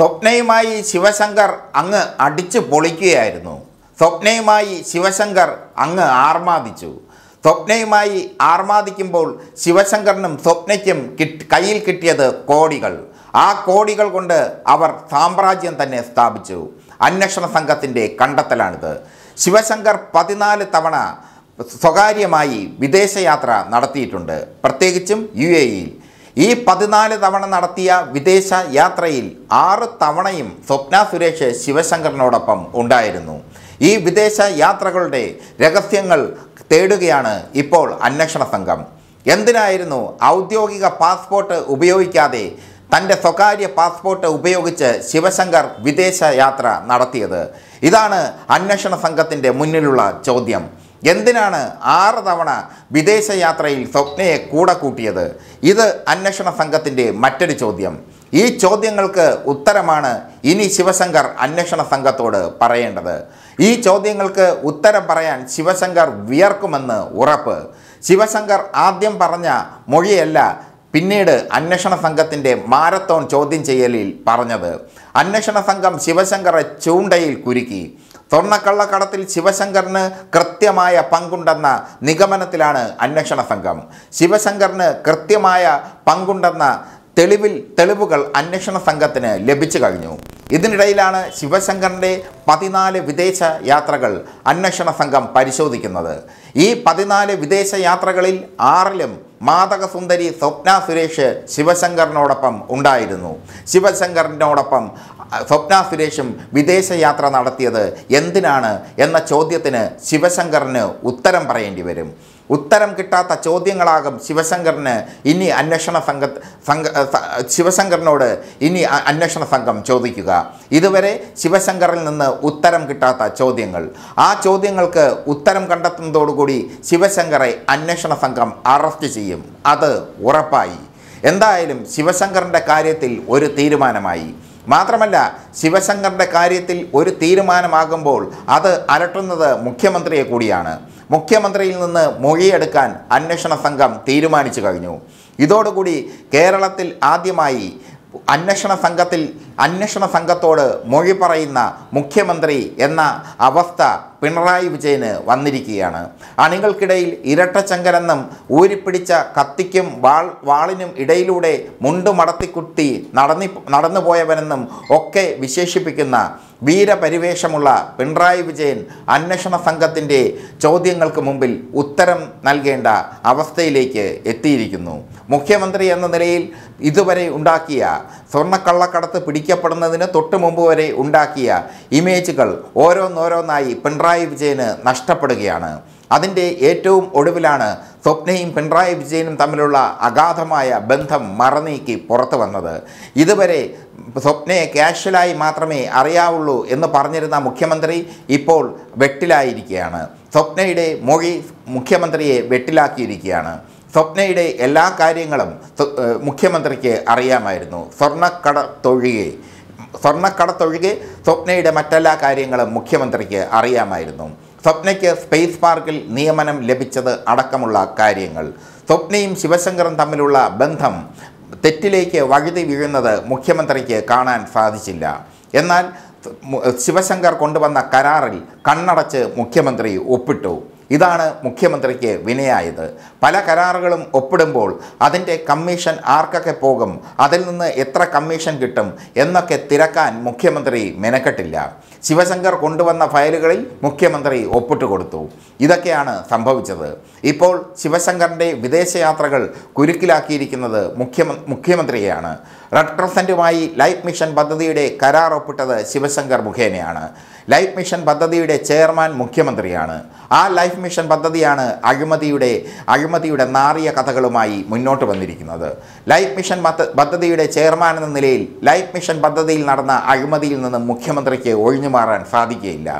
സ്വപ്നയുമായി ശിവശങ്കർ അങ്ങ് അടിച്ചു പൊളിക്കുകയായിരുന്നു സ്വപ്നയുമായി ശിവശങ്കർ അങ്ങ് ആർമാദിച്ചു സ്വപ്നയുമായി ആർമാദിക്കുമ്പോൾ ശിവശങ്കറിനും സ്വപ്നയ്ക്കും കിട്ട് കയ്യിൽ കിട്ടിയത് കോടികൾ ആ കോടികൾ കൊണ്ട് അവർ സാമ്രാജ്യം തന്നെ സ്ഥാപിച്ചു അന്വേഷണ സംഘത്തിൻ്റെ കണ്ടെത്തലാണിത് ശിവശങ്കർ പതിനാല് തവണ സ്വകാര്യമായി വിദേശയാത്ര നടത്തിയിട്ടുണ്ട് പ്രത്യേകിച്ചും യു ഈ പതിനാല് തവണ നടത്തിയ വിദേശ യാത്രയിൽ ആറ് തവണയും സ്വപ്ന സുരേഷ് ശിവശങ്കറിനോടൊപ്പം ഉണ്ടായിരുന്നു ഈ വിദേശ യാത്രകളുടെ രഹസ്യങ്ങൾ തേടുകയാണ് ഇപ്പോൾ അന്വേഷണ സംഘം എന്തിനായിരുന്നു ഔദ്യോഗിക പാസ്പോർട്ട് ഉപയോഗിക്കാതെ തൻ്റെ സ്വകാര്യ പാസ്പോർട്ട് ഉപയോഗിച്ച് ശിവശങ്കർ വിദേശ യാത്ര നടത്തിയത് ഇതാണ് അന്വേഷണ സംഘത്തിൻ്റെ മുന്നിലുള്ള ചോദ്യം എന്തിനാണ് ആറ് തവണ വിദേശയാത്രയിൽ സ്വപ്നയെ കൂടെ കൂട്ടിയത് ഇത് അന്വേഷണ സംഘത്തിൻ്റെ മറ്റൊരു ചോദ്യം ഈ ചോദ്യങ്ങൾക്ക് ഉത്തരമാണ് ഇനി ശിവശങ്കർ അന്വേഷണ സംഘത്തോട് പറയേണ്ടത് ഈ ചോദ്യങ്ങൾക്ക് ഉത്തരം പറയാൻ ശിവശങ്കർ വിയർക്കുമെന്ന് ഉറപ്പ് ശിവശങ്കർ ആദ്യം പറഞ്ഞ മൊഴിയല്ല പിന്നീട് അന്വേഷണ സംഘത്തിൻ്റെ മാരത്തോൺ ചോദ്യം ചെയ്യലിൽ പറഞ്ഞത് അന്വേഷണ സംഘം ശിവശങ്കറെ ചൂണ്ടയിൽ കുരുക്കി സ്വർണ്ണക്കള്ളക്കടത്തിൽ ശിവശങ്കറിന് കൃത്യമായ പങ്കുണ്ടെന്ന നിഗമനത്തിലാണ് അന്വേഷണ സംഘം ശിവശങ്കറിന് കൃത്യമായ പങ്കുണ്ടെന്ന തെളിവിൽ തെളിവുകൾ അന്വേഷണ സംഘത്തിന് ലഭിച്ചു കഴിഞ്ഞു ഇതിനിടയിലാണ് ശിവശങ്കറിൻ്റെ പതിനാല് വിദേശ യാത്രകൾ അന്വേഷണ സംഘം പരിശോധിക്കുന്നത് ഈ പതിനാല് വിദേശ യാത്രകളിൽ ആറിലും മാതകസുന്ദരി സ്വപ്ന സുരേഷ് ശിവശങ്കറിനോടൊപ്പം ഉണ്ടായിരുന്നു ശിവശങ്കറിനോടൊപ്പം സ്വപ്ന സുരേഷും വിദേശയാത്ര നടത്തിയത് എന്തിനാണ് എന്ന ചോദ്യത്തിന് ശിവശങ്കറിന് ഉത്തരം പറയേണ്ടി വരും ഉത്തരം കിട്ടാത്ത ചോദ്യങ്ങളാകും ശിവശങ്കറിന് ഇനി അന്വേഷണ സംഘ സംഘ ശിവശങ്കറിനോട് ഇനി അന്വേഷണ സംഘം ചോദിക്കുക ഇതുവരെ ശിവശങ്കറിൽ നിന്ന് ഉത്തരം കിട്ടാത്ത ചോദ്യങ്ങൾ ആ ചോദ്യങ്ങൾക്ക് ഉത്തരം കണ്ടെത്തുന്നതോടുകൂടി ശിവശങ്കറെ അന്വേഷണ സംഘം അറസ്റ്റ് ചെയ്യും അത് ഉറപ്പായി എന്തായാലും ശിവശങ്കറിൻ്റെ കാര്യത്തിൽ ഒരു തീരുമാനമായി മാത്രമല്ല ശിവശങ്കറിൻ്റെ കാര്യത്തിൽ ഒരു തീരുമാനമാകുമ്പോൾ അത് അലട്ടുന്നത് മുഖ്യമന്ത്രിയെ കൂടിയാണ് മുഖ്യമന്ത്രിയിൽ നിന്ന് മൊഴിയെടുക്കാൻ അന്വേഷണ സംഘം തീരുമാനിച്ചു കഴിഞ്ഞു ഇതോടുകൂടി കേരളത്തിൽ ആദ്യമായി അന്വേഷണ സംഘത്തിൽ അന്വേഷണ സംഘത്തോട് മൊഴി പറയുന്ന മുഖ്യമന്ത്രി എന്ന അവസ്ഥ പിണറായി വിജയന് വന്നിരിക്കുകയാണ് അണികൾക്കിടയിൽ ഇരട്ടച്ചങ്കരെന്നും ഊരിപ്പിടിച്ച കത്തിക്കും വാൾ വാളിനും ഇടയിലൂടെ മുണ്ടുമടത്തിക്കുട്ടി നടന്നി നടന്നുപോയവനെന്നും ഒക്കെ വിശേഷിപ്പിക്കുന്ന വീരപരിവേഷമുള്ള പിണറായി വിജയൻ അന്വേഷണ സംഘത്തിൻ്റെ ചോദ്യങ്ങൾക്ക് മുമ്പിൽ ഉത്തരം നൽകേണ്ട അവസ്ഥയിലേക്ക് എത്തിയിരിക്കുന്നു മുഖ്യമന്ത്രി എന്ന നിലയിൽ ഇതുവരെ ഉണ്ടാക്കിയ സ്വർണ്ണക്കള്ളക്കടത്ത് പിടിക്കപ്പെടുന്നതിന് തൊട്ടു മുമ്പ് വരെ ഉണ്ടാക്കിയ ഇമേജുകൾ ഓരോന്നോരോന്നായി പിണറായി പിണറായി വിജയന് നഷ്ടപ്പെടുകയാണ് അതിൻ്റെ ഏറ്റവും ഒടുവിലാണ് സ്വപ്നയും പിണറായി വിജയനും തമ്മിലുള്ള അഗാധമായ ബന്ധം മറനീക്കി പുറത്തു വന്നത് ഇതുവരെ സ്വപ്നയെ ക്യാഷ്വലായി മാത്രമേ അറിയാവുള്ളൂ എന്ന് പറഞ്ഞിരുന്ന മുഖ്യമന്ത്രി ഇപ്പോൾ വെട്ടിലായിരിക്കുകയാണ് സ്വപ്നയുടെ മൊഴി മുഖ്യമന്ത്രിയെ വെട്ടിലാക്കിയിരിക്കുകയാണ് സ്വപ്നയുടെ എല്ലാ കാര്യങ്ങളും മുഖ്യമന്ത്രിക്ക് അറിയാമായിരുന്നു സ്വർണ്ണക്കട തൊഴിയെ സ്വർണ്ണക്കടത്തൊഴികെ സ്വപ്നയുടെ മറ്റെല്ലാ കാര്യങ്ങളും മുഖ്യമന്ത്രിക്ക് അറിയാമായിരുന്നു സ്വപ്നയ്ക്ക് സ്പേസ് പാർക്കിൽ നിയമനം ലഭിച്ചത് അടക്കമുള്ള കാര്യങ്ങൾ സ്വപ്നയും ശിവശങ്കറും തമ്മിലുള്ള ബന്ധം തെറ്റിലേക്ക് വഴുതി വീഴുന്നത് മുഖ്യമന്ത്രിക്ക് കാണാൻ സാധിച്ചില്ല എന്നാൽ ശിവശങ്കർ കൊണ്ടുവന്ന കരാറിൽ കണ്ണടച്ച് മുഖ്യമന്ത്രി ഒപ്പിട്ടു ഇതാണ് മുഖ്യമന്ത്രിക്ക് വിനയായത് പല കരാറുകളും ഒപ്പിടുമ്പോൾ അതിൻ്റെ കമ്മീഷൻ ആർക്കൊക്കെ പോകും അതിൽ നിന്ന് എത്ര കമ്മീഷൻ കിട്ടും എന്നൊക്കെ തിരക്കാൻ മുഖ്യമന്ത്രി മെനക്കെട്ടില്ല ശിവശങ്കർ കൊണ്ടുവന്ന ഫയലുകളിൽ മുഖ്യമന്ത്രി ഒപ്പിട്ട് കൊടുത്തു ഇതൊക്കെയാണ് സംഭവിച്ചത് ഇപ്പോൾ ശിവശങ്കറിൻ്റെ വിദേശയാത്രകൾ കുരുക്കിലാക്കിയിരിക്കുന്നത് മുഖ്യ മുഖ്യമന്ത്രിയെയാണ് റെഡ് ക്രസൻറ്റുമായി ലൈഫ് മിഷൻ പദ്ധതിയുടെ കരാർ ഒപ്പിട്ടത് ശിവശങ്കർ മുഖേനയാണ് ലൈഫ് മിഷൻ പദ്ധതിയുടെ ചെയർമാൻ മുഖ്യമന്ത്രിയാണ് ആ ലൈഫ് മിഷൻ പദ്ധതിയാണ് അഴിമതിയുടെ അഴിമതിയുടെ നാറിയ കഥകളുമായി മുന്നോട്ട് വന്നിരിക്കുന്നത് ലൈഫ് മിഷൻ പദ്ധതിയുടെ ചെയർമാൻ എന്ന നിലയിൽ ലൈഫ് മിഷൻ പദ്ധതിയിൽ നടന്ന അഴിമതിയിൽ നിന്ന് മുഖ്യമന്ത്രിക്ക് ഒഴിഞ്ഞു മാറാൻ സാധിക്കുകയില്ല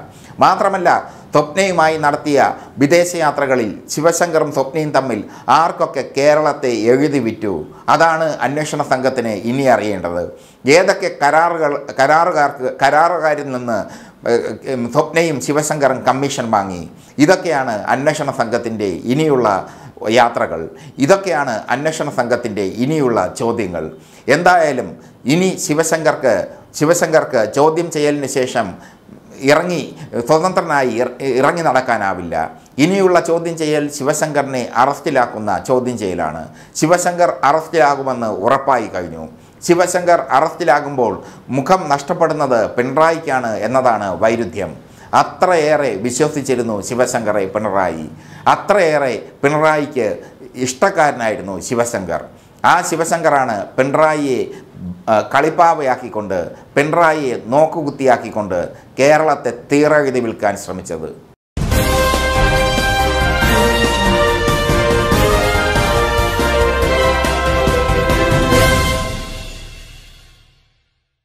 മാത്രമല്ല സ്വപ്നയുമായി നടത്തിയ വിദേശയാത്രകളിൽ ശിവശങ്കറും സ്വപ്നയും തമ്മിൽ ആർക്കൊക്കെ കേരളത്തെ എഴുതി വിറ്റു അതാണ് അന്വേഷണ സംഘത്തിന് ഇനി അറിയേണ്ടത് ഏതൊക്കെ കരാറുകൾ കരാറുകാർക്ക് കരാറുകാരിൽ നിന്ന് സ്വപ്നയും ശിവശങ്കറും കമ്മീഷൻ വാങ്ങി ഇതൊക്കെയാണ് അന്വേഷണ സംഘത്തിൻ്റെ ഇനിയുള്ള യാത്രകൾ ഇതൊക്കെയാണ് അന്വേഷണ സംഘത്തിൻ്റെ ഇനിയുള്ള ചോദ്യങ്ങൾ എന്തായാലും ഇനി ശിവശങ്കർക്ക് ശിവശങ്കർക്ക് ചോദ്യം ചെയ്യലിന് ശേഷം ഇറങ്ങി സ്വതന്ത്രനായി ഇറങ്ങി നടക്കാനാവില്ല ഇനിയുള്ള ചോദ്യം ചെയ്യൽ ശിവശങ്കറിനെ അറസ്റ്റിലാക്കുന്ന ചോദ്യം ചെയ്യലാണ് ശിവശങ്കർ അറസ്റ്റിലാകുമെന്ന് ഉറപ്പായി കഴിഞ്ഞു ശിവശങ്കർ അറസ്റ്റിലാകുമ്പോൾ മുഖം നഷ്ടപ്പെടുന്നത് പിണറായിക്കാണ് എന്നതാണ് വൈരുദ്ധ്യം അത്രയേറെ വിശ്വസിച്ചിരുന്നു ശിവശങ്കറെ പിണറായി അത്രയേറെ പിണറായിക്ക് ഇഷ്ടക്കാരനായിരുന്നു ശിവശങ്കർ ആ ശിവശങ്കറാണ് പിണറായിയെ കളിപ്പാവയാക്കിക്കൊണ്ട് പിണറായിയെ നോക്കുകുത്തിയാക്കിക്കൊണ്ട് കേരളത്തെ തീറെഴുതി വിൽക്കാൻ ശ്രമിച്ചത്